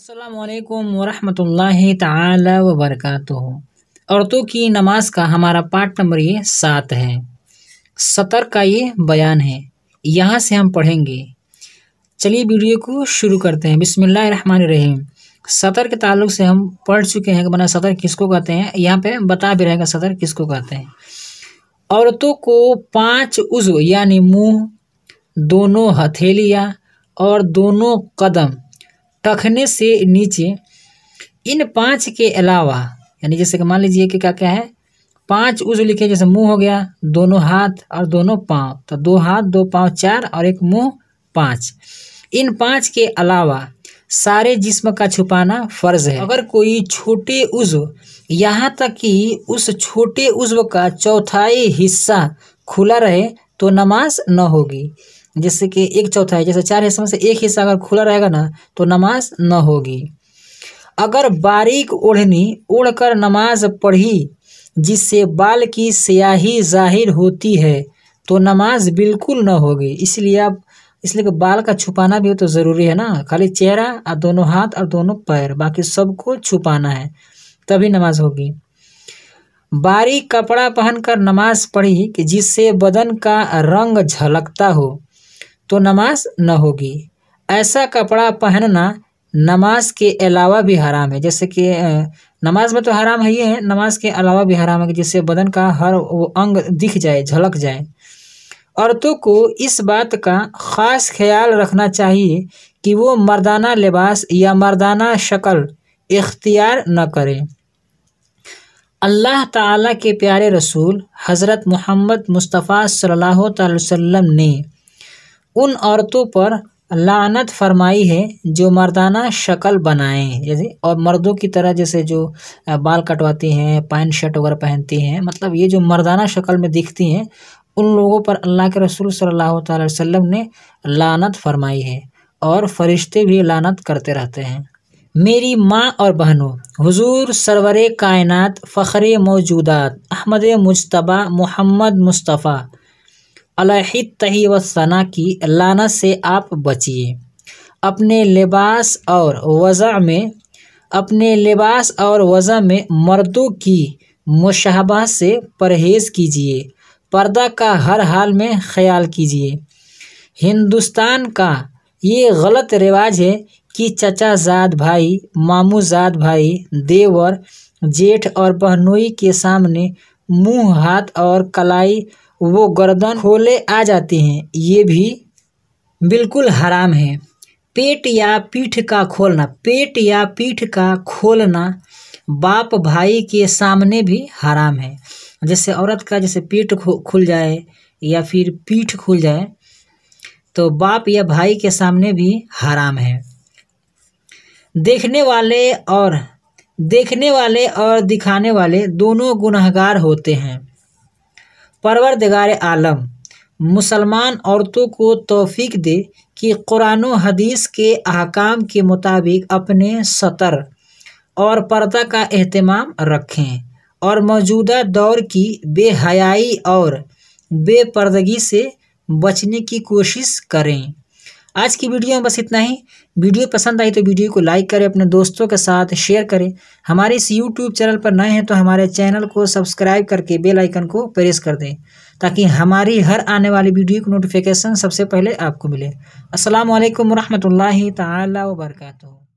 असलकम वरहमल ताल औरतों की नमाज का हमारा पार्ट नंबर ये सात है सतर का ये बयान है यहाँ से हम पढ़ेंगे चलिए वीडियो को शुरू करते हैं रहीम सतर के ताल्लुक से हम पढ़ चुके हैं कि बना सतर किसको कहते हैं यहाँ पे बता भी रहेगा सतर किसको कहते हैं औरतों को पांच उज्व यानी मुंह दोनों हथेलियाँ और दोनों कदम तखने से नीचे इन पाँच के अलावा यानी जैसे कि मान लीजिए कि क्या क्या है पांच उज लिखे जैसे मुंह हो गया दोनों हाथ और दोनों पांव तो दो हाथ दो पांव चार और एक मुंह पांच इन पांच के अलावा सारे जिस्म का छुपाना फर्ज है अगर कोई छोटे उज्व यहाँ तक कि उस छोटे उज्व का चौथाई हिस्सा खुला रहे तो नमाज न होगी जैसे कि एक चौथाई जैसे चार हिस्सों में से एक हिस्सा अगर खुला रहेगा ना तो नमाज न होगी अगर बारीक ओढ़नी ओढ़कर नमाज पढ़ी जिससे बाल की स्याही जाहिर होती है तो नमाज बिल्कुल न होगी इसलिए आप इसलिए कि बाल का छुपाना भी तो ज़रूरी है ना खाली चेहरा और दोनों हाथ और दोनों पैर बाकी सबको छुपाना है तभी नमाज होगी बारीक कपड़ा पहनकर नमाज पढ़ी कि जिससे बदन का रंग झलकता हो तो नमाज न होगी ऐसा कपड़ा पहनना नमाज के अलावा भी हराम है जैसे कि नमाज में तो हराम है ही है नमाज के अलावा भी हराम है जिससे बदन का हर वो अंग दिख जाए झलक जाए औरतों को इस बात का ख़ास ख्याल रखना चाहिए कि वो मर्दाना लिबास या मर्दाना शक्ल इख्तियार न करें अल्लाह ताला के प्यारे रसूल हज़रत मोहम्मद मुस्तफ़ा सल्लल्लाहु अलैहि वसल्लम ने उन औरतों पर लानत फरमाई है जो मर्दाना शक्ल बनाएं जैसे और मर्दों की तरह जैसे जो बाल कटवाती हैं पैंट शर्ट वगैरह पहनती हैं मतलब ये जो मर्दाना शक्ल में दिखती हैं उन लोगों पर अल्लाह के रसूल सल्लल्लाहु अलैहि वसल्लम ने लानत फरमाई है और फरिश्ते भी लानत करते रहते हैं मेरी माँ और बहनों हुजूर सरवर कायनात फ़खरे मौजूदात अहमद मुशतबा मोहम्मद मुस्तफ़ा तही व सना की लानत से आप बचिए अपने लिबास और वज़ा में अपने लिबास और वज़ा में मर्दों की मुशाबा से परहेज़ कीजिए पर्दा का हर हाल में ख्याल कीजिए हिंदुस्तान का ये गलत रिवाज है कि चचा जाद भाई मामू जाद भाई देवर जेठ और बहनोई के सामने मुंह हाथ और कलाई वो गर्दन खोले आ जाते हैं ये भी बिल्कुल हराम है पेट या पीठ का खोलना पेट या पीठ का खोलना बाप भाई के सामने भी हराम है जैसे औरत का जैसे पेट खुल जाए या फिर पीठ खुल जाए तो बाप या भाई के सामने भी हराम है देखने वाले और देखने वाले और दिखाने वाले दोनों गुनहगार होते हैं परवरदगार आलम मुसलमान औरतों को तोफ़ी दे कि कुरान हदीस के अहकाम के मुताबिक अपने सतर और पर्दा का अहतमाम रखें और मौजूदा दौर की बेहयाई और बेपर्दगी से बचने की कोशिश करें आज की वीडियो में बस इतना ही वीडियो पसंद आई तो वीडियो को लाइक करें अपने दोस्तों के साथ शेयर करें हमारे इस यूट्यूब चैनल पर नए हैं तो हमारे चैनल को सब्सक्राइब करके बेल आइकन को प्रेस कर दें ताकि हमारी हर आने वाली वीडियो की नोटिफिकेशन सबसे पहले आपको मिले असल वरहमल तबरकू